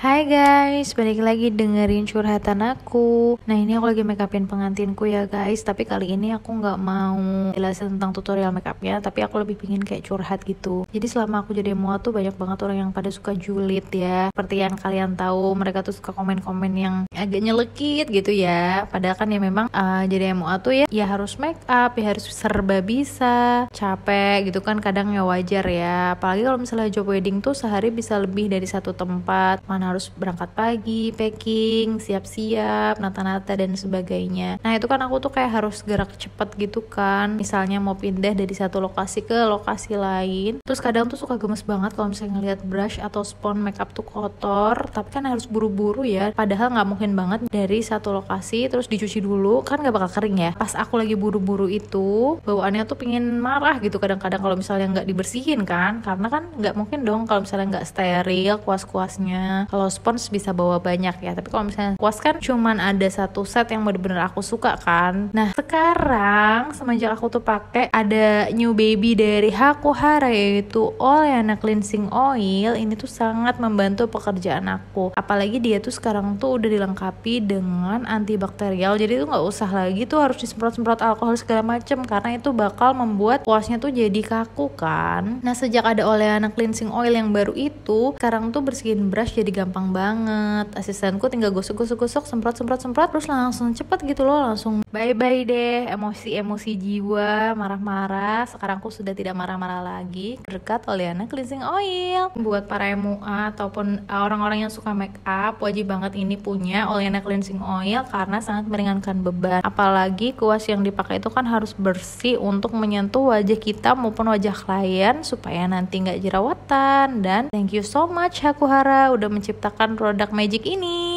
Hai guys, balik lagi dengerin curhatan aku Nah ini aku lagi makeupin pengantinku ya guys Tapi kali ini aku nggak mau jelasin tentang tutorial makeupnya Tapi aku lebih pingin kayak curhat gitu Jadi selama aku jadi mua tuh banyak banget orang yang pada suka julid ya Seperti yang kalian tahu mereka tuh suka komen-komen yang agak nyelekit gitu ya Padahal kan ya memang uh, jadi mua tuh ya Ya harus make up, ya harus serba bisa Capek gitu kan kadang ya wajar ya Apalagi kalau misalnya job wedding tuh sehari bisa lebih dari satu tempat Mana harus berangkat pagi, packing, siap-siap, nata-nata dan sebagainya. Nah itu kan aku tuh kayak harus gerak cepet gitu kan, misalnya mau pindah dari satu lokasi ke lokasi lain. Terus kadang tuh suka gemes banget kalau misalnya ngeliat brush atau spons makeup tuh kotor, tapi kan harus buru-buru ya. Padahal nggak mungkin banget dari satu lokasi terus dicuci dulu, kan nggak bakal kering ya. Pas aku lagi buru-buru itu bawaannya tuh pingin marah gitu kadang-kadang kalau misalnya nggak dibersihin kan, karena kan nggak mungkin dong kalau misalnya nggak steril kuas-kuasnya kalau spons bisa bawa banyak ya tapi kalau misalnya kuas kan cuman ada satu set yang bener-bener aku suka kan nah sekarang semenjak aku tuh pakai ada new baby dari Hakuhara yaitu Oleana cleansing oil ini tuh sangat membantu pekerjaan aku apalagi dia tuh sekarang tuh udah dilengkapi dengan antibakterial jadi tuh nggak usah lagi tuh harus disemprot-semprot alkohol segala macem karena itu bakal membuat kuasnya tuh jadi kaku kan nah sejak ada Oleana cleansing oil yang baru itu sekarang tuh bersihin brush jadi gampang gampang banget asistenku tinggal gosok gosok gosok semprot semprot semprot terus langsung cepet gitu loh langsung bye bye deh emosi emosi jiwa marah marah sekarang aku sudah tidak marah marah lagi berkat Oleana cleansing oil buat para MUA ataupun eh, orang-orang yang suka make up wajib banget ini punya Oleana cleansing oil karena sangat meringankan beban apalagi kuas yang dipakai itu kan harus bersih untuk menyentuh wajah kita maupun wajah klien supaya nanti nggak jerawatan dan thank you so much aku Hakuhara udah menciptakan menciptakan produk magic ini.